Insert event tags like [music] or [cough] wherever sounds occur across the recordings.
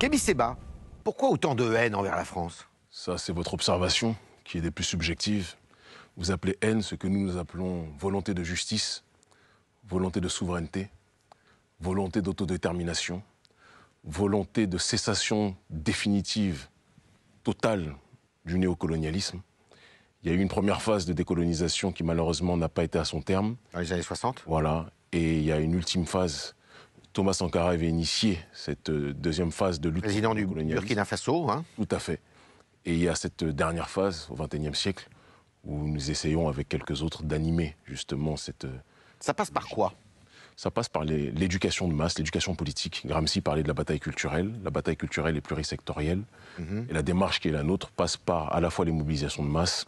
Camille Seba, pourquoi autant de haine envers la France Ça, c'est votre observation, qui est des plus subjectives. Vous appelez haine ce que nous, nous appelons volonté de justice, volonté de souveraineté, volonté d'autodétermination, volonté de cessation définitive, totale du néocolonialisme. Il y a eu une première phase de décolonisation qui malheureusement n'a pas été à son terme. Dans les années 60 Voilà. Et il y a une ultime phase Thomas Sankara avait initié cette euh, deuxième phase de lutte Président du Burkina Faso. Hein. Tout à fait. Et il y a cette euh, dernière phase, au XXIe siècle, où nous essayons, avec quelques autres, d'animer justement cette... Euh, ça passe par quoi ça passe par l'éducation de masse, l'éducation politique. Gramsci parlait de la bataille culturelle. La bataille culturelle est plurisectorielle. Mhm. Et la démarche qui est la nôtre passe par à la fois les mobilisations de masse,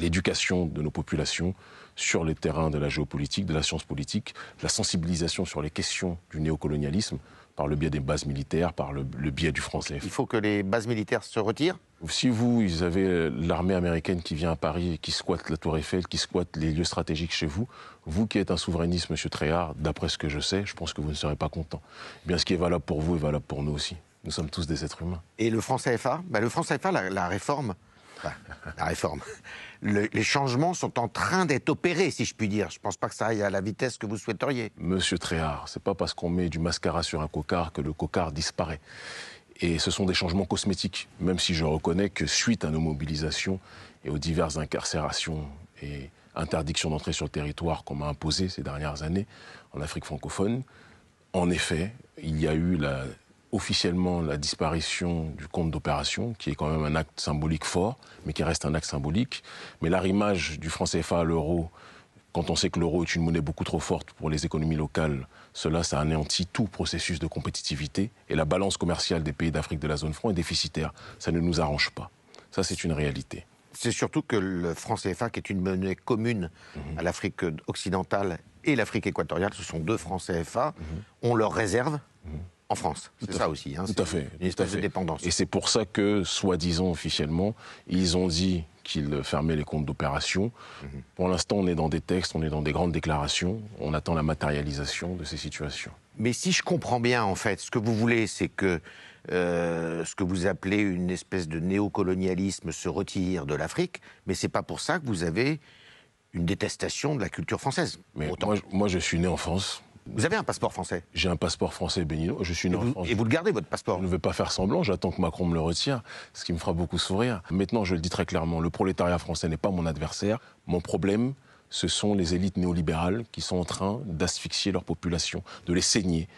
l'éducation de nos populations sur les terrains de la géopolitique, de la science politique, la sensibilisation sur les questions du néocolonialisme par le biais des bases militaires, par le, biais du français. Il faut que les bases militaires se retirent Si vous, vous avez euh, l'armée américaine qui vient à Paris et qui squatte la tour Eiffel, qui squatte les lieux stratégiques chez vous, vous qui êtes un souverainiste, monsieur Tréhard, d'après ce que je sais, je pense que vous ne serez pas content. Eh bien, ce qui est valable pour vous est valable pour nous aussi. Nous sommes tous des êtres humains. Et le français FA bah, Le français FA la réforme, [laughs] la réforme, les changements sont en train d'être opérés, si je puis dire. Je ne pense pas que ça aille à la vitesse que vous souhaiteriez. Monsieur Tréhard, n'est pas parce qu'on met du mascara sur un cocard que le cocard disparaît. Et ce sont des changements cosmétiques, même si je reconnais que suite à nos mobilisations et aux diverses incarcérations et interdictions d'entrée sur le territoire qu'on m'a imposées ces dernières années en Afrique francophone, en effet, il y a eu la officiellement la disparition du compte d'opération, qui est quand même un acte symbolique fort, mais qui reste un acte symbolique. Mais l'arrimage du franc CFA à l'euro, quand on sait que l'euro est une monnaie beaucoup trop forte pour les économies locales, cela, ça anéantit tout processus de compétitivité et la balance commerciale des pays d'Afrique de la zone franc est déficitaire. Ça ne nous arrange pas. Ça, c'est une réalité. C'est surtout que le franc CFA, qui est une monnaie commune mhm. à l'Afrique occidentale et l'Afrique équatoriale, ce sont deux francs CFA, mhm. on leur réserve. Mhm en France. C'est ça aussi. tout à fait. dépendance. Et c'est pour ça que, soi-disant officiellement, ils ont dit qu'ils fermaient les comptes d'opération. Mhm. Pour l'instant, on est dans des textes, on est dans des grandes déclarations. On attend la matérialisation de ces situations. Mais si je comprends bien, en fait, ce que vous voulez, c'est que euh, ce que vous appelez une espèce de néocolonialisme se retire de l'Afrique, mais c'est pas pour ça que vous avez une détestation de la culture française. Mais Moi, moi, je suis né en France. Vous avez un passeport français J'ai un passeport français Benino. je suis né et Et vous le gardez, votre passeport Je ne vais pas faire semblant, j'attends que Macron me le retire, ce qui me fera beaucoup sourire. Maintenant, je le dis très clairement, le prolétariat français n'est pas mon adversaire. Mon problème, ce sont les élites néolibérales qui sont en train d'asphyxier leur population, de les saigner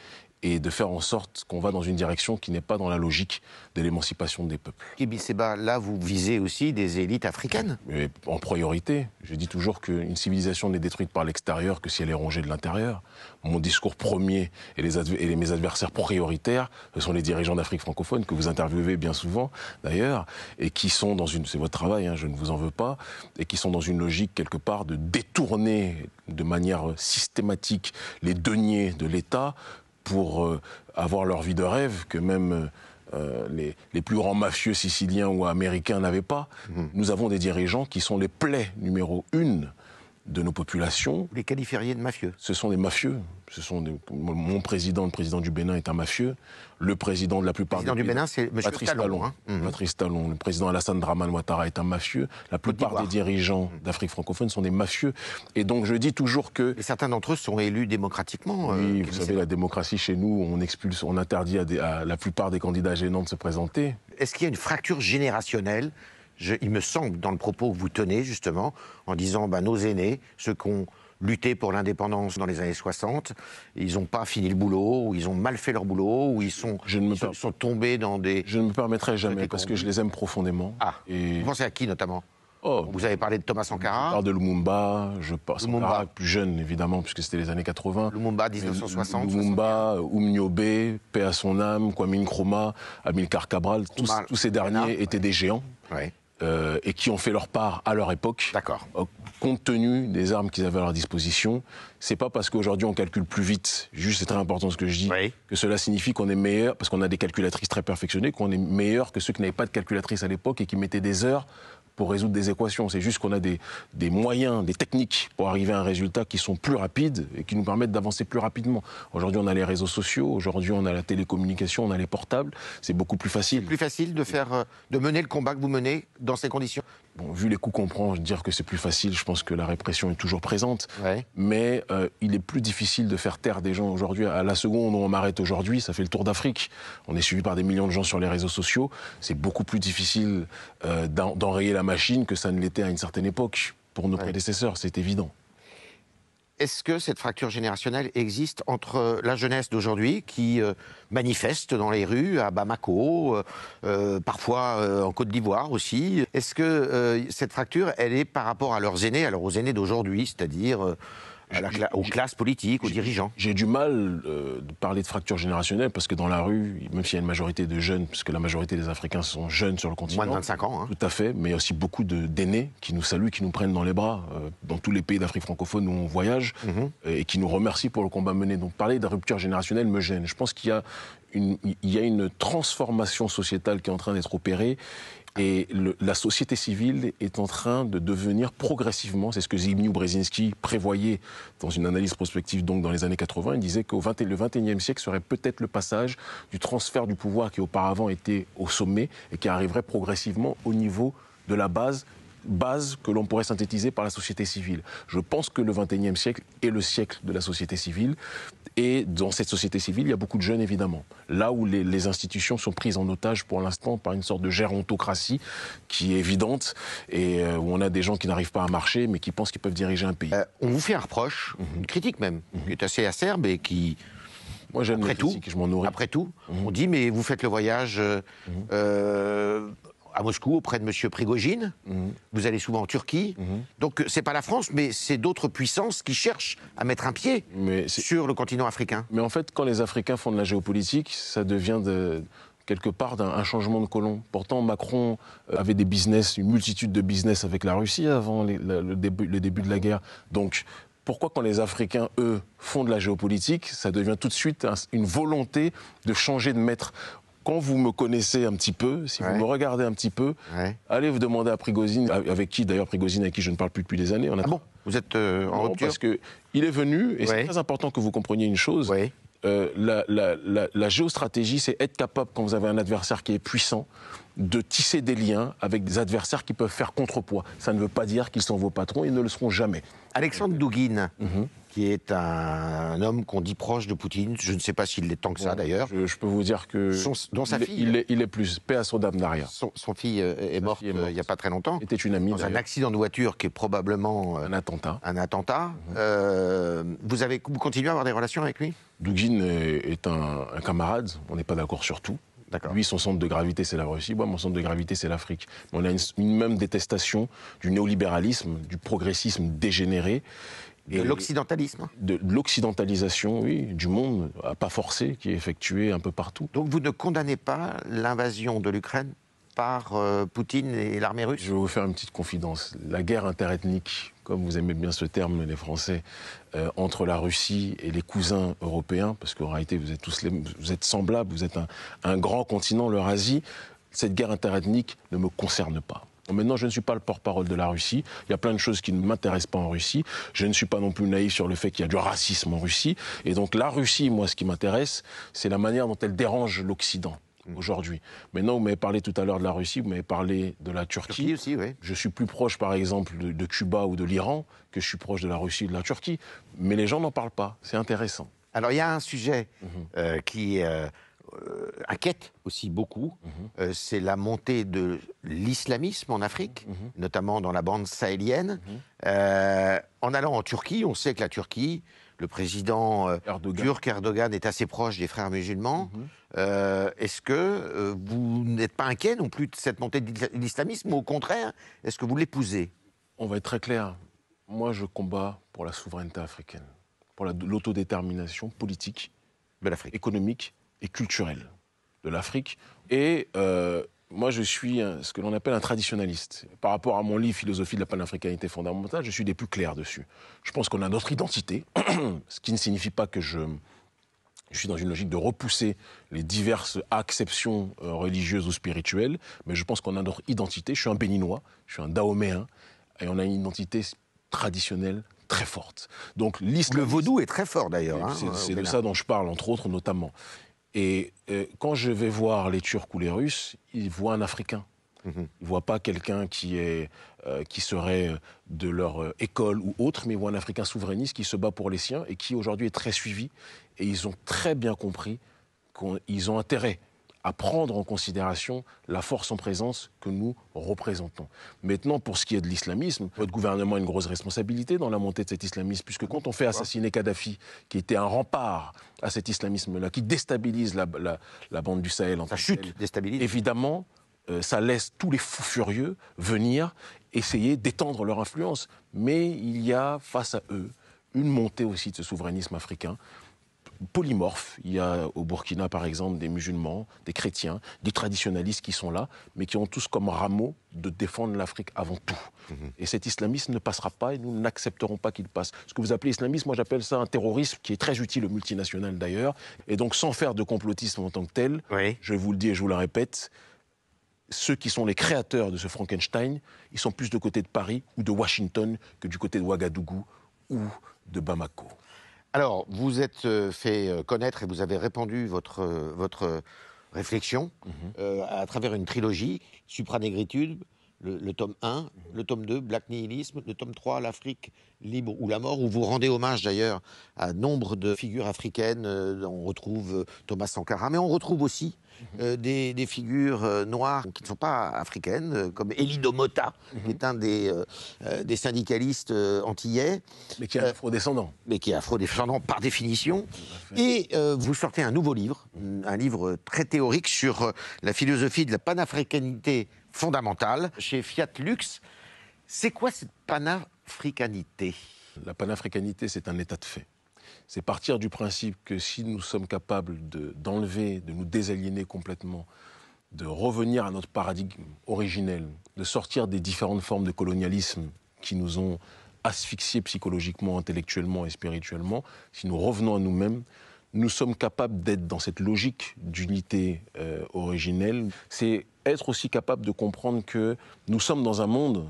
et de faire en sorte qu'on va dans une direction qui n'est pas dans la logique de l'émancipation des peuples. Kibi Seba, là, vous visez aussi des élites africaines Mais En priorité. Je dis toujours qu'une civilisation n'est détruite par l'extérieur que si elle est rongée de l'intérieur. Mon discours premier et, les et mes adversaires prioritaires, ce sont les dirigeants d'Afrique francophone que vous interviewez bien souvent, d'ailleurs, et qui sont dans une... C'est votre travail, hein, je ne vous en veux pas, et qui sont dans une logique quelque part de détourner de manière systématique les deniers de l'État pour euh, avoir leur vie de rêve que même euh, les, plus grands mafieux siciliens ou américains n'avaient pas. Mhm. Nous avons des dirigeants qui sont les plaies numéro une de nos populations. les qualifieriez de mafieux Ce sont des mafieux. Ce sont mon président, le président du Bénin, est un mafieux. Le président de la plupart. Le président du Bénin, c'est M. Patrice Talon. Hein. Mhm. Talon. Le président Alassane Draman Ouattara est un mafieux. La plupart des dirigeants mhm. d'Afrique francophone sont des mafieux. Et donc je dis toujours que. certains d'entre eux sont élus démocratiquement. Euh, oui, vous savez, la démocratie chez nous, on expulse, on interdit à la plupart des candidats gênants de se présenter. Est-ce qu'il y a une fracture générationnelle il me semble, dans le propos que vous tenez, justement, en disant bah, nos aînés, ceux qui ont lutté pour l'indépendance dans les années 60, ils n'ont pas fini le boulot, ou ils ont mal fait leur boulot, ou ils sont, je ne me tombés dans des... Je ne me permettrai jamais, parce que je les aime profondément. Ah. et... vous pensez à qui, notamment oh. vous avez parlé de Thomas Sankara. Je parle de Lumumba, je parle Lumumba. plus jeune évidemment, puisque c'était les années 80. Lumumba 1960. Lumumba, Umniobe, Paix à son âme, Kwame Nkrumah, Amilcar Cabral, tous, tous, ces derniers étaient des géants. Ouais. Euh, et qui ont fait leur part à leur époque. D'accord. Euh, compte tenu des armes qu'ils avaient à leur disposition, c'est pas parce qu'aujourd'hui on calcule plus vite, juste c'est très important ce que je dis, que cela signifie qu'on est meilleur, parce qu'on a des calculatrices très perfectionnées, qu'on est meilleur que ceux qui n'avaient pas de calculatrice à l'époque et qui mettaient des heures pour résoudre des équations. C'est juste qu'on a des, moyens, des techniques pour arriver à un résultat qui sont plus rapides et qui nous permettent d'avancer plus rapidement. Aujourd'hui, on a les réseaux sociaux, aujourd'hui, on a la télécommunication, on a les portables. C'est beaucoup plus facile. Plus facile de faire, euh, de mener le combat que vous menez dans ces conditions Bon, vu les coups qu'on prend, dire que c'est plus facile, je pense que la répression est toujours présente. Mais euh, il est plus difficile de faire taire des gens aujourd'hui. À la seconde où on m'arrête aujourd'hui, ça fait le tour d'Afrique. On est suivi par des millions de gens sur les réseaux sociaux. C'est beaucoup plus difficile euh, d'enrayer la machine que ça ne l'était à une certaine époque pour nos prédécesseurs, c'est évident est-ce que cette fracture générationnelle existe entre euh, la jeunesse d'aujourd'hui qui euh, manifeste dans les rues à Bamako, euh, parfois en Côte d'Ivoire aussi Est-ce que cette fracture, elle est par rapport à leurs aînés, alors aux aînés d'aujourd'hui, c'est-à-dire aux classes politiques, aux dirigeants. J'ai du mal euh, de parler de fracture générationnelle parce que dans la rue, même s'il y a une majorité de jeunes, parce que la majorité des Africains sont jeunes sur le continent. Moins de 25 ans. Hein. Tout à fait, mais il y a aussi beaucoup d'aînés qui nous saluent, qui nous prennent dans les bras euh, dans tous les pays d'Afrique francophone où on voyage mhm. euh, et qui nous remercient pour le combat mené. Donc parler de rupture générationnelle me gêne. Je pense qu'il y a une transformation sociétale qui est en train d'être opérée et la société civile est en train de devenir progressivement, c'est ce que Zbigniew Brzezinski prévoyait dans une analyse prospective dans les années 80, il disait que le 21e siècle serait peut-être le passage du transfert du pouvoir qui auparavant était au sommet et qui arriverait progressivement au niveau de la base base que l'on pourrait synthétiser par la société civile. Je pense que le 21e siècle est le siècle de la société civile. Et dans cette société civile, il y a beaucoup de jeunes, évidemment. Là où les, institutions sont prises en otage pour l'instant par une sorte de gérontocratie qui est évidente et euh, où on a des gens qui n'arrivent pas à marcher mais qui pensent qu'ils peuvent diriger un pays. Euh, on vous fait un reproche, une mhm. critique même, mhm. qui est assez acerbe et qui. Moi, après, tout, je m'en nourris. Après tout, on mhm. dit mais vous faites le voyage euh, à Moscou auprès de M. Prigogine. Mhm. Vous allez souvent en Turquie. Mhm. Donc, Donc euh, c'est pas la France, mais c'est d'autres puissances qui cherchent à mettre un pied sur le continent africain. Mais en fait, quand les Africains font de la géopolitique, ça devient de quelque part d'un changement de colon. Pourtant, Macron euh, avait des business, une multitude de business avec la Russie avant le, début, le début de la guerre. Donc, pourquoi quand les Africains, eux, font de la géopolitique, ça devient tout de suite une volonté de changer de maître vous me connaissez un petit peu, si vous me regardez un petit peu, allez vous demander à Prigozine, avec qui d'ailleurs Prigozine, avec qui je ne parle plus depuis des années. Ah bon Vous êtes euh, en non, rupture Parce qu'il est venu, et c'est très important que vous compreniez une chose. Euh, la, géostratégie, c'est être capable, quand vous avez un adversaire qui est puissant, de tisser des liens avec des adversaires qui peuvent faire contrepoids. Ça ne veut pas dire qu'ils sont vos patrons, ils ne le seront jamais. Alexandre Douguine. Mhm qui est un, homme qu'on dit proche de Poutine. Je ne sais pas s'il est tant que ça, d'ailleurs. Je, peux vous dire que... Son, sa euh, Il est, plus... Paix à son dame d'arrière. Son, fils euh, fille est euh, morte, il n'y a pas très longtemps. Était une amie, Dans un accident de voiture qui est probablement... Un attentat. Un attentat. Mhm. vous, avez, vous continuez à avoir des relations avec lui Dugin est un, camarade. On n'est pas d'accord sur tout. Lui, son centre de gravité, c'est la Russie. Moi, mon centre de gravité, c'est l'Afrique. On a une, une, même détestation du néolibéralisme, du progressisme dégénéré. Et de l'occidentalisme. De, l'occidentalisation, oui, du monde à pas forcé, qui est effectuée un peu partout. Donc vous ne condamnez pas l'invasion de l'Ukraine par euh, Poutine et l'armée russe Je vais vous faire une petite confidence. La guerre interethnique, comme vous aimez bien ce terme, les Français, euh, entre la Russie et les cousins européens, parce qu'en réalité, vous êtes tous les, vous êtes semblables, vous êtes un grand continent, l'Eurasie, cette guerre interethnique ne me concerne pas maintenant, je ne suis pas le porte-parole de la Russie. Il y a plein de choses qui ne m'intéressent pas en Russie. Je ne suis pas non plus naïf sur le fait qu'il y a du racisme en Russie. Et donc, la Russie, moi, ce qui m'intéresse, c'est la manière dont elle dérange l'Occident mm. aujourd'hui. Maintenant, vous m'avez parlé tout à l'heure de la Russie, vous m'avez parlé de la Turquie. Turquie oui. Je suis plus proche, par exemple, de, Cuba ou de l'Iran que je suis proche de la Russie ou de la Turquie. Mais les gens n'en parlent pas. C'est intéressant. Alors, il y a un sujet mhm. euh, qui. Euh, euh, inquiète aussi beaucoup, mhm. euh, c'est la montée de l'islamisme en Afrique, mhm. notamment dans la bande sahélienne. Mhm. Euh, en allant en Turquie, on sait que la Turquie, le président Erdogan. Erdogan est assez proche des frères musulmans. est-ce que vous n'êtes pas inquiet non plus de cette montée de l'islamisme, ou au contraire, est-ce que vous l'épousez On va être très clair. Moi, je combats pour la souveraineté africaine, pour l'autodétermination politique, de l'Afrique. économique et culturelle de l'Afrique. Et euh, moi, je suis ce que l'on appelle un traditionaliste. Par rapport à mon livre Philosophie de la panafricanité fondamentale, je suis des plus clairs dessus. Je pense qu'on a notre identité, [clears throat] ce qui ne signifie pas que je, je suis dans une logique de repousser les diverses acceptions euh, religieuses ou spirituelles, mais je pense qu'on a notre identité. Je suis un béninois, je suis un dahoméen, et on a une identité traditionnelle très forte. Donc Le vaudou est très fort d'ailleurs. Hein, euh, c'est de ça dont je parle, entre autres, notamment. Et euh, quand je vais voir les Turcs ou les Russes, ils voient un Africain. Mhm. Ils ne voient pas quelqu'un qui, euh, serait euh, de leur école ou autre, mais ils voient un Africain souverainiste qui se bat pour les siens et qui aujourd'hui est très suivi. Et ils ont très bien compris qu'ils ont intérêt à prendre en considération la force en présence que nous représentons. Maintenant, pour ce qui est de l'islamisme, votre gouvernement a une grosse responsabilité dans la montée de cet islamisme, puisque quand on fait assassiner Kadhafi, qui était un rempart à cet islamisme-là, qui déstabilise la, bande du Sahel en Sa chute déstabilise. Évidemment, euh, ça laisse tous les fous furieux venir essayer d'étendre leur influence. Mais il y a face à eux une montée aussi de ce souverainisme africain polymorphes, Il y a au Burkina, par exemple, des musulmans, des chrétiens, des traditionalistes qui sont là, mais qui ont tous comme rameau de défendre l'Afrique avant tout. Mhm. Et cet islamisme ne passera pas et nous n'accepterons pas qu'il passe. Ce que vous appelez islamisme, moi j'appelle ça un terrorisme qui est très utile aux multinationales d'ailleurs. Et donc sans faire de complotisme en tant que tel, je vous le dis et je vous le répète, ceux qui sont les créateurs de ce Frankenstein, ils sont plus de côté de Paris ou de Washington que du côté de Ouagadougou ou de Bamako. Alors, vous êtes euh, fait euh, connaître et vous avez répandu votre, euh, votre réflexion mhm. à travers une trilogie, Supranégritude, le, le, tome 1, mhm. le tome 2, Black Nihilisme, le tome 3, L'Afrique libre ou la mort, où vous rendez hommage d'ailleurs à nombre de figures africaines. on retrouve Thomas Sankara, mais on retrouve aussi euh, des, figures euh, noires qui ne sont pas africaines, euh, comme Elido Mota, qui mhm. est un des, des syndicalistes antillais. Mais qui est afro mais qui est afro-descendant par définition. Et vous sortez un nouveau livre, un livre très théorique sur la philosophie de la panafricanité fondamentale chez Fiat Lux. C'est quoi cette panafricanité La panafricanité, c'est un état de fait c'est partir du principe que si nous sommes capables d'enlever, de, nous désaliéner complètement, de revenir à notre paradigme originel, de sortir des différentes formes de colonialisme qui nous ont asphyxiés psychologiquement, intellectuellement et spirituellement, si nous revenons à nous-mêmes, nous sommes capables d'être dans cette logique d'unité euh, originelle. C'est être aussi capable de comprendre que nous sommes dans un monde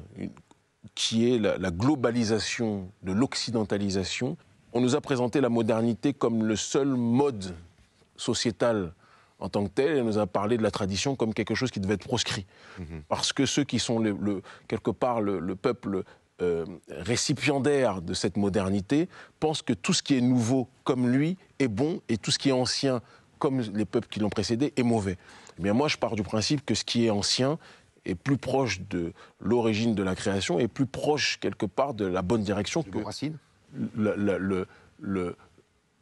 qui est la globalisation de l'occidentalisation, on nous a présenté la modernité comme le seul mode sociétal en tant que tel, et nous a parlé de la tradition comme quelque chose qui devait être proscrit. Mhm. Parce que ceux qui sont le, quelque part le, peuple euh, récipiendaire de cette modernité pensent que tout ce qui est nouveau comme lui est bon et tout ce qui est ancien comme les peuples qui l'ont précédé est mauvais. Eh bien moi je pars du principe que ce qui est ancien est plus proche de l'origine de la création et plus proche quelque part de la bonne direction que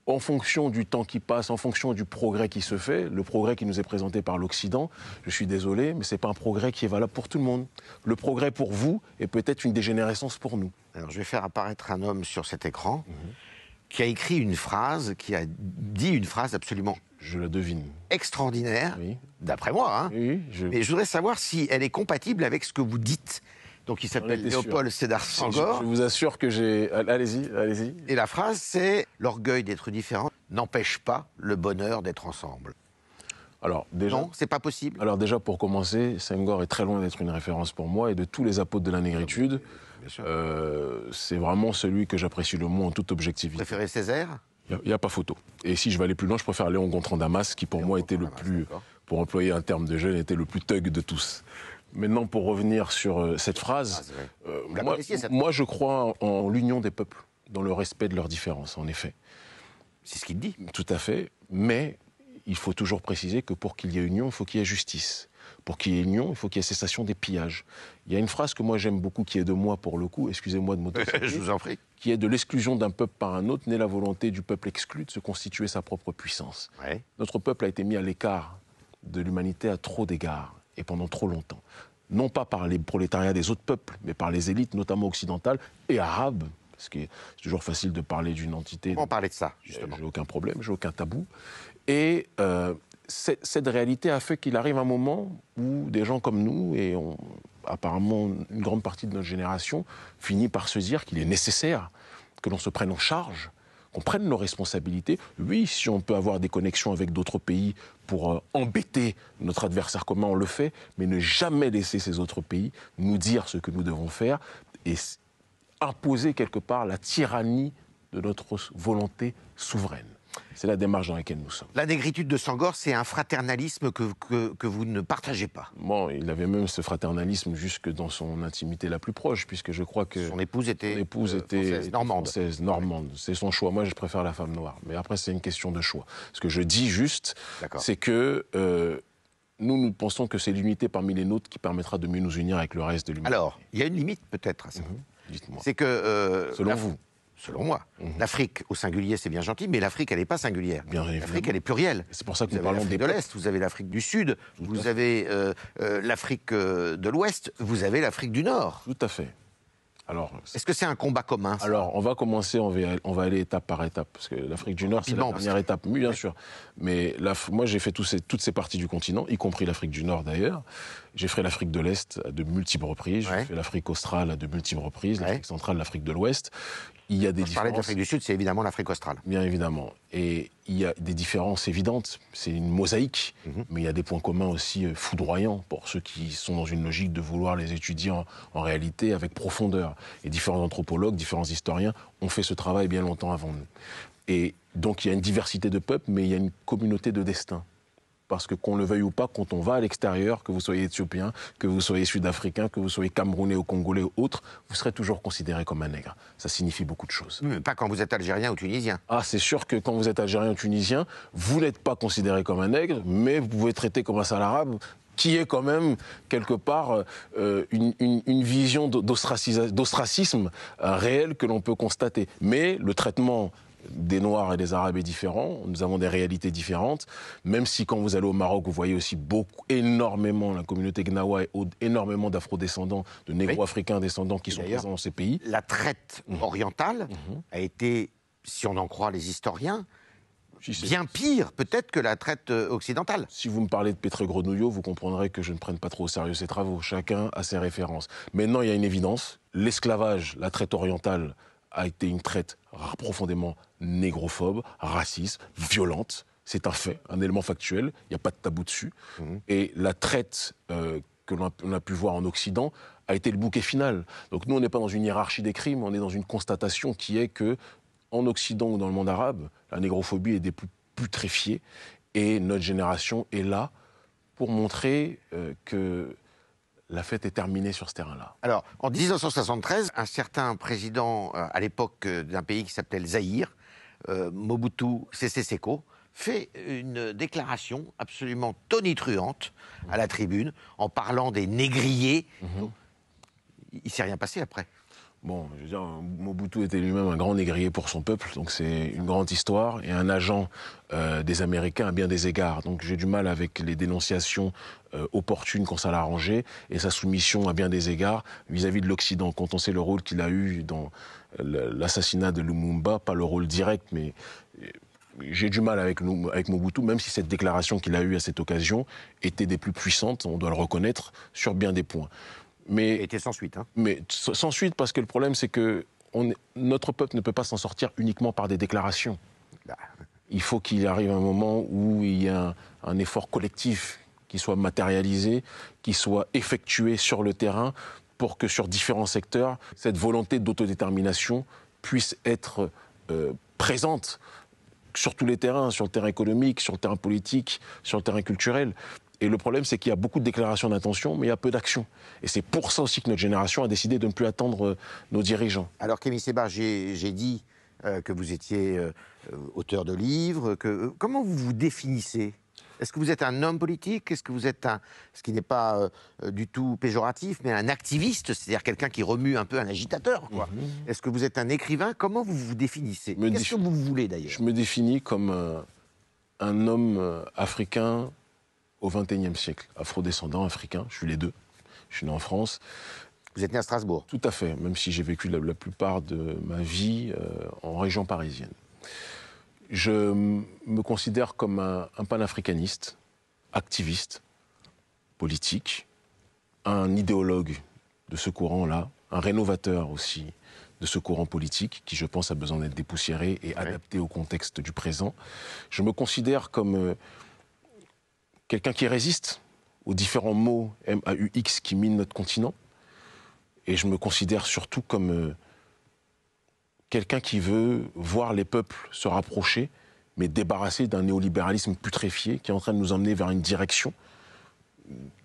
en fonction du temps qui passe, en fonction du progrès qui se fait, le progrès qui nous est présenté par l'Occident, je suis désolé, mais ce n'est pas un progrès qui est valable pour tout le monde. Le progrès pour vous est peut-être une dégénérescence pour nous. Alors je vais faire apparaître un homme sur cet écran mhm. qui a écrit une phrase, qui a dit une phrase absolument je la devine. Extraordinaire, d'après moi. Hein. Mais je voudrais savoir si elle est compatible avec ce que vous dites. Donc il s'appelle Léopold Sédar Senghor. Je, vous assure que j'ai. Allez-y, allez-y. Et la phrase, c'est L'orgueil d'être différent n'empêche pas le bonheur d'être ensemble. Alors, déjà, non, c'est pas possible. Alors déjà, pour commencer, Senghor est très loin d'être une référence pour moi et de tous les apôtres de la négritude. Ah euh, c'est vraiment celui que j'apprécie le moins en toute objectivité. Vous préférez Césaire Il n'y a, pas photo. Et si je vais aller plus loin, je préfère Léon Gontran Damas, qui pour moi était le plus, pour employer un terme de jeune, était le plus thug de tous. Maintenant, pour revenir sur euh, cette phrase, ah, euh, moi, je crois en, l'union des peuples, dans le respect de leurs différences, en effet. C'est ce qu'il dit. Tout à fait. Mais il faut toujours préciser que pour qu'il y ait union, il faut qu'il y ait justice. Pour qu'il y ait union, il faut qu'il y ait cessation des pillages. Il y a une phrase que moi j'aime beaucoup, qui est de moi pour le coup, excusez-moi de [laughs] m'autoriser, Je vous en prie. Qui est de l'exclusion d'un peuple par un autre, n'est la volonté du peuple exclu de se constituer sa propre puissance. Notre peuple a été mis à l'écart de l'humanité à trop d'égards et pendant trop longtemps. Non pas par les prolétariats des autres peuples, mais par les élites, notamment occidentales et arabes, parce que est toujours facile de parler d'une entité. On parlait de ça, euh, justement. J'ai aucun problème, j'ai aucun tabou. Et euh, cette réalité a fait qu'il arrive un moment où des gens comme nous, et apparemment une grande partie de notre génération, finit par se dire qu'il est nécessaire que l'on se prenne en charge qu'on prenne nos responsabilités. Oui, si on peut avoir des connexions avec d'autres pays pour euh, embêter notre adversaire commun, on le fait, mais ne jamais laisser ces autres pays nous dire ce que nous devons faire et imposer quelque part la tyrannie de notre volonté souveraine. C'est la démarche dans laquelle nous sommes. La négritude de Sangor, c'est un fraternalisme que, vous ne partagez pas. Bon, il avait même ce fraternalisme jusque dans son intimité la plus proche, puisque je crois que... Son épouse était, épouse euh, était française, normande. Française, normande. C'est son choix. Moi, je préfère la femme noire. Mais après, c'est une question de choix. Ce que je dis juste, c'est que... Euh, nous, nous pensons que c'est l'unité parmi les nôtres qui permettra de mieux nous unir avec le reste de l'humanité. Alors, il y a une limite peut-être à ça. Mhm. Dites-moi. C'est que. Euh, Selon vous selon moi. Mhm. L'Afrique, au singulier, c'est bien gentil, mais l'Afrique, elle n'est pas singulière. L'Afrique, elle est plurielle. C'est pour ça que vous nous parlons de l'Est, vous avez l'Afrique du Sud, vous avez euh, euh, l'Afrique euh, de l'Ouest, vous avez l'Afrique du Nord. Tout à fait est-ce que c'est un combat commun Alors, on va commencer, on va, aller étape par étape, parce que l'Afrique du Nord, c'est la première étape, bien sûr. Mais moi, j'ai fait ces, toutes ces parties du continent, y compris l'Afrique du Nord d'ailleurs. J'ai fait l'Afrique de l'Est à de multiples reprises, j'ai fait l'Afrique australe à de multiples reprises, l'Afrique centrale, l'Afrique de l'Ouest. Il y a des différences. de l'Afrique du Sud, c'est évidemment l'Afrique australe. Bien évidemment. Et il y a des différences évidentes, c'est une mosaïque, mhm. mais il y a des points communs aussi euh, foudroyants pour ceux qui sont dans une logique de vouloir les étudier en, en réalité avec profondeur. Et différents anthropologues, différents historiens ont fait ce travail bien longtemps avant nous. Et donc il y a une diversité de peuples, mais il y a une communauté de destin parce que qu'on le veuille ou pas, quand on va à l'extérieur, que vous soyez éthiopien, que vous soyez sud-africain, que vous soyez camerounais ou congolais ou autre, vous serez toujours considéré comme un nègre. Ça signifie beaucoup de choses. Mais pas quand vous êtes algérien ou tunisien. Ah, c'est sûr que quand vous êtes algérien ou tunisien, vous n'êtes pas considéré comme un nègre, mais vous pouvez traiter traité comme un salarabe, qui est quand même quelque part euh, une, une, vision d'ostracisme euh, réel que l'on peut constater. Mais le traitement des Noirs et des Arabes est différent. Nous avons des réalités différentes. Même si quand vous allez au Maroc, vous voyez aussi beaucoup, énormément la communauté gnawa et énormément d'afro-descendants, de négro-africains descendants qui sont présents dans ces pays. La traite mhm. orientale mhm. a été, si on en croit les historiens, bien pire peut-être que la traite euh, occidentale. Si vous me parlez de Petre Grenouillot, vous comprendrez que je ne prenne pas trop au sérieux ses travaux. Chacun a ses références. Maintenant, il y a une évidence. L'esclavage, la traite orientale, a été une traite profondément négrophobe, raciste, violente. C'est un fait, un élément factuel. Il n'y a pas de tabou dessus. Mhm. Et la traite euh, que l'on a, pu voir en Occident a été le bouquet final. Donc nous, on n'est pas dans une hiérarchie des crimes, on est dans une constatation qui est que en Occident ou dans le monde arabe, la négrophobie est des plus putréfiées. Et notre génération est là pour montrer euh, que la fête est terminée sur ce terrain-là. Alors, en 1973, un certain président, euh, à l'époque euh, d'un pays qui s'appelait Zahir, Zaïre, euh, Mobutu Sese Seko, fait une déclaration absolument tonitruante à la tribune en parlant des négriers. Mhm. Il ne s'est rien passé après. Bon, je veux dire, Mobutu était lui-même un grand négrier pour son peuple, donc c'est une grande histoire et un agent euh, des Américains à bien des égards. Donc j'ai du mal avec les dénonciations euh, opportunes qu'on ça l'a et sa soumission à bien des égards vis-à-vis de l'Occident. Quand on sait le rôle qu'il a eu dans l'assassinat de Lumumba, pas le rôle direct, mais euh, j'ai du mal avec, avec Mobutu, même si cette déclaration qu'il a eue à cette occasion était des plus puissantes, on doit le reconnaître, sur bien des points. Mais, était sans suite. Hein. Mais sans suite, parce que le problème, c'est que notre peuple ne peut pas s'en sortir uniquement par des déclarations. Bah. Il faut qu'il arrive un moment où il y a un, effort collectif qui soit matérialisé, qui soit effectué sur le terrain pour que sur différents secteurs, cette volonté d'autodétermination puisse être euh, présente sur tous les terrains, sur le terrain économique, sur le terrain politique, sur le terrain culturel. Et le problème, c'est qu'il y a beaucoup de déclarations d'intention, mais il y a peu d'action. Et c'est pour ça aussi que notre génération a décidé de ne plus attendre euh, nos dirigeants. Alors, Kémy Sébar, j'ai dit euh, que vous étiez euh, auteur de livres. comment vous vous définissez est-ce que vous êtes un homme politique Est-ce que vous êtes un, ce qui n'est pas du tout péjoratif, mais un activiste, c'est-à-dire quelqu'un qui remue un peu, un agitateur quoi. Mhm. Est-ce que vous êtes un écrivain Comment vous vous définissez Qu'est-ce que vous voulez d'ailleurs Je me définis comme un homme africain au XXIe siècle, afro-descendant, africain, je suis les deux. Je suis né en France. Vous êtes né à Strasbourg Tout à fait, même si j'ai vécu la, plupart de ma vie euh, en région parisienne. Je me considère comme un, panafricaniste, activiste, politique, un idéologue de ce courant-là, un rénovateur aussi de ce courant politique qui, je pense, a besoin d'être dépoussiéré et adapté au contexte du présent. Je me considère comme... Euh, quelqu'un qui résiste aux différents mots m x qui minent notre continent. Et je me considère surtout comme euh, quelqu'un qui veut voir les peuples se rapprocher, mais débarrasser d'un néolibéralisme putréfié qui est en train de nous emmener vers une direction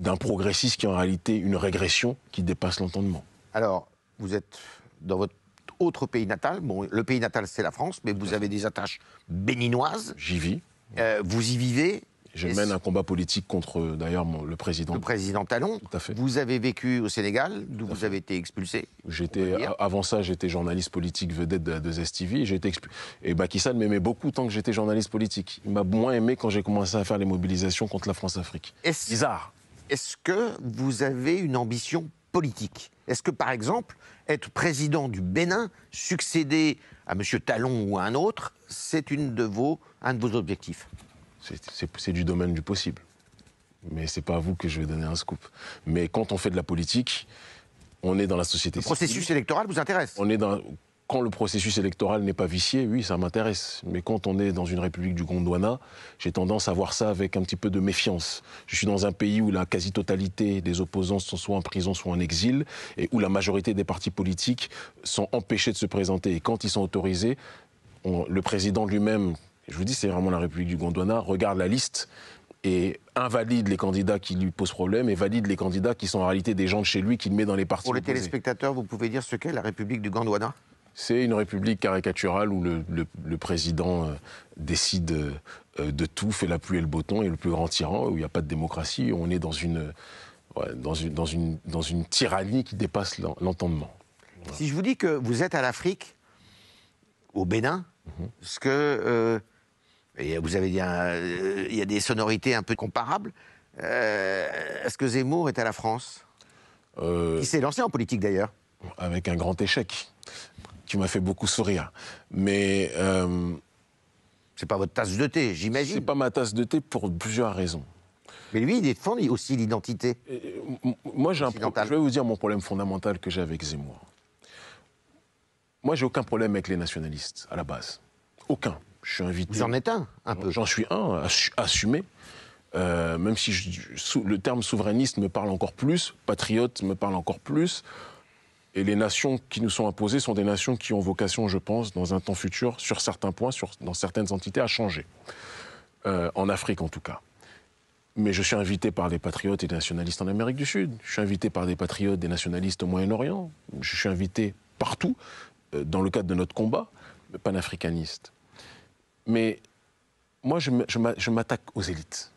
d'un progressiste qui est en réalité une régression qui dépasse l'entendement. Alors, vous êtes dans votre autre pays natal. Bon, le pays natal, c'est la France, mais vous avez des attaches béninoises. J'y vis. Euh, vous y vivez je mène un combat politique contre, d'ailleurs, le président. Le président Talon. Tout à fait. Vous avez vécu au Sénégal, d'où vous avez été expulsé. J'étais, avant ça, j'étais journaliste politique vedette de la stv J'ai été expulsé. Et Bakissal m'aimait beaucoup tant que j'étais journaliste politique. Il m'a moins aimé quand j'ai commencé à faire les mobilisations contre la France-Afrique. Bizarre. Est-ce que vous avez une ambition politique Est-ce que, par exemple, être président du Bénin, succéder à M. Talon ou à un autre, c'est une de vos, un de vos objectifs c'est du domaine du possible. Mais c'est pas à vous que je vais donner un scoop. Mais quand on fait de la politique, on est dans la société. Le processus électoral vous intéresse On est quand le processus électoral n'est pas vicié, oui, ça m'intéresse. Mais quand on est dans une république du Gondwana, j'ai tendance à voir ça avec un petit peu de méfiance. Je suis dans un pays où la quasi-totalité des opposants sont soit en prison, soit en exil, et où la majorité des partis politiques sont empêchés de se présenter. Et quand ils sont autorisés, le président lui-même je vous dis, c'est vraiment la République du Gondwana. Regarde la liste et invalide les candidats qui lui posent problème et valide les candidats qui sont en réalité des gens de chez lui qu'il met dans les partis. Pour les téléspectateurs, vous pouvez dire ce qu'est la République du Gondwana c'est une république caricaturale où le, président euh, décide euh, de tout, fait la pluie et le beau temps, et le plus grand tyran, où il n'y a pas de démocratie, on est dans une, dans une, dans une, tyrannie qui dépasse l'entendement. Si je vous dis que vous êtes à l'Afrique, au Bénin, mhm. ce que euh, et vous avez dit, hein, euh, il y a des sonorités un peu comparables. Euh, est-ce que Zemmour est à la France euh, Il s'est lancé en politique d'ailleurs. Avec un grand échec qui m'a fait beaucoup sourire. Mais. c'est pas votre tasse de thé, j'imagine. C'est pas ma tasse de thé pour plusieurs raisons. Mais lui, il défend aussi l'identité. Moi, j'ai un Je vais vous dire mon problème fondamental que j'ai avec Zemmour. Moi, j'ai aucun problème avec les nationalistes, à la base. Aucun je suis invité. Vous en êtes un, un peu. J'en suis un, assumé. Euh, même si le terme souverainiste me parle encore plus, patriote me parle encore plus. Et les nations qui nous sont imposées sont des nations qui ont vocation, je pense, dans un temps futur, sur certains points, sur, dans certaines entités, à changer. Euh, en Afrique, en tout cas. Mais je suis invité par des patriotes et des nationalistes en Amérique du Sud. Je suis invité par des patriotes, des nationalistes au Moyen-Orient. Je suis invité partout, euh, dans le cadre de notre combat panafricaniste. Mais moi, je m'attaque aux élites.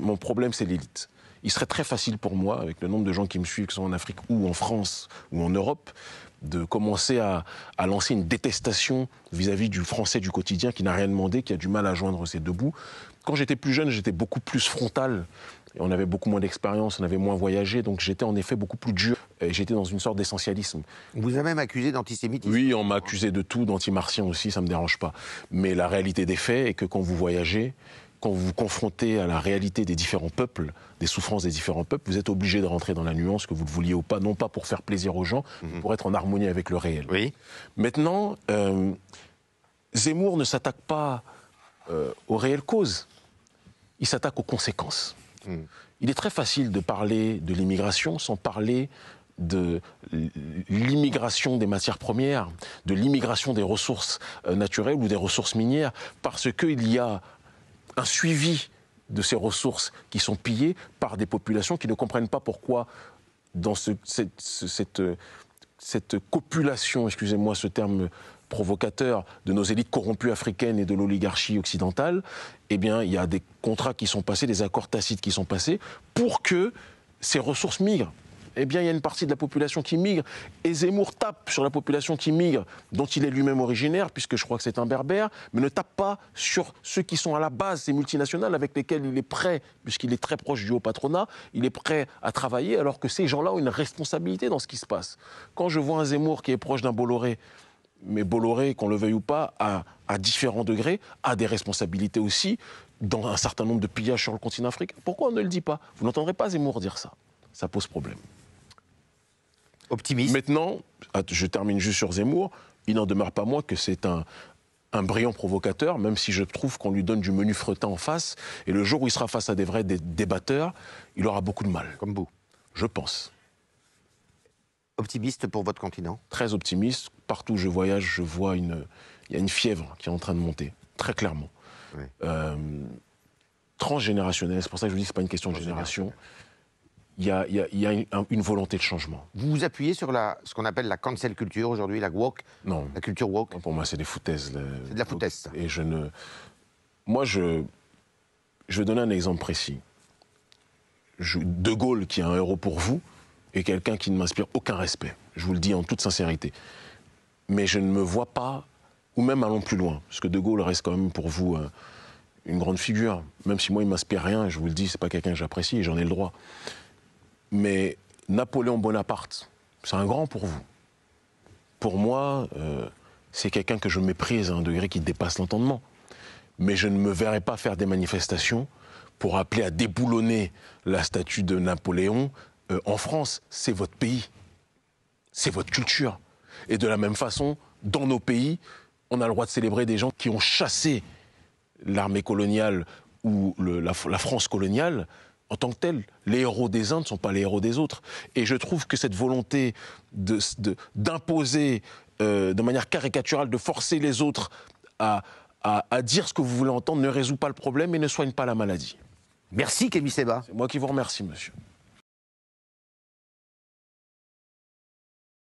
Mon problème, c'est l'élite. Il serait très facile pour moi, avec le nombre de gens qui me suivent, que ce soit en Afrique ou en France ou en Europe, de commencer à, lancer une détestation vis-à-vis -vis du français du quotidien qui n'a rien demandé, qui a du mal à joindre ses deux bouts. Quand j'étais plus jeune, j'étais beaucoup plus frontal. Et on avait beaucoup moins d'expérience, on avait moins voyagé, donc j'étais en effet beaucoup plus dur euh, j'étais dans une sorte d'essentialisme. vous avez même accusé d'antisémitisme Oui, on m'a accusé de tout, danti aussi, ça ne me dérange pas. Mais la réalité des faits est que quand vous voyagez, quand vous vous confrontez à la réalité des différents peuples, des souffrances des différents peuples, vous êtes obligé de rentrer dans la nuance, que vous le vouliez ou pas, non pas pour faire plaisir aux gens, mais mhm. pour être en harmonie avec le réel. Oui. Maintenant, euh, Zemmour ne s'attaque pas euh, aux réelles causes, il s'attaque aux conséquences. Hmm. Il est très facile de parler de l'immigration sans parler de l'immigration des matières premières, de l'immigration des ressources euh, naturelles ou des ressources minières, parce qu'il y a un suivi de ces ressources qui sont pillées par des populations qui ne comprennent pas pourquoi dans euh, cette, copulation, excusez-moi ce terme provocateur, de nos élites corrompues africaines et de l'oligarchie occidentale, eh bien, il y a des contrats qui sont passés, des accords tacites qui sont passés pour que ces ressources migrent eh bien, il y a une partie de la population qui migre. Et Zemmour tape sur la population qui migre, dont il est lui-même originaire, puisque je crois que c'est un berbère, mais ne tape pas sur ceux qui sont à la base ces multinationales avec lesquelles il est prêt, puisqu'il est très proche du haut patronat, il est prêt à travailler, alors que ces gens-là ont une responsabilité dans ce qui se passe. Quand je vois un Zemmour qui est proche d'un Bolloré, mais Bolloré, qu'on le veuille ou pas, à, différents degrés, a des responsabilités aussi dans un certain nombre de pillages sur le continent africain. Pourquoi on ne le dit pas Vous n'entendrez pas Zemmour dire ça. Ça pose problème. Optimiste. Maintenant, ah, je termine juste sur Zemmour. Il n'en demeure pas moins que c'est un, un brillant provocateur, même si je trouve qu'on lui donne du menu fretin en face. Et le jour où il sera face à des vrais débatteurs, il aura beaucoup de mal. Comme vous. Je pense. Optimiste pour votre continent Très optimiste. Partout où je voyage, je vois une. Il y a une fièvre qui est en train de monter, très clairement. Oui. Euh, transgénérationnelle, c'est pour ça que je vous dis que ce n'est pas une question de génération il y a, une, volonté de changement. Vous vous appuyez sur ce qu'on appelle la cancel culture aujourd'hui, la woke Non. La culture walk Pour moi, c'est des foutaises. C'est de la foutaise. Et je ne. Moi, je. Je vais donner un exemple précis. de Gaulle, qui est un héros pour vous, est quelqu'un qui ne m'inspire aucun respect. Je vous le dis en toute sincérité. Mais je ne me vois pas, ou même allons plus loin, parce que De Gaulle reste quand même pour vous euh, une grande figure. Même si moi, il m'inspire rien, je vous le dis, c'est pas quelqu'un que j'apprécie, et j'en ai le droit. Mais Napoléon Bonaparte, c'est un grand pour vous. Pour moi, euh, c'est quelqu'un que je méprise à un degré qui dépasse l'entendement. Mais je ne me verrai pas faire des manifestations pour appeler à déboulonner la statue de Napoléon euh, en France. C'est votre pays. C'est votre culture. Et de la même façon, dans nos pays, on a le droit de célébrer des gens qui ont chassé l'armée coloniale ou la France coloniale en tant que tel, Les héros des uns ne sont pas les héros des autres. Et je trouve que cette volonté d'imposer de, euh, de manière caricaturale, de forcer les autres à, dire ce que vous voulez entendre ne résout pas le problème et ne soigne pas la maladie. Merci Kémy Séba. C'est moi qui vous remercie, monsieur.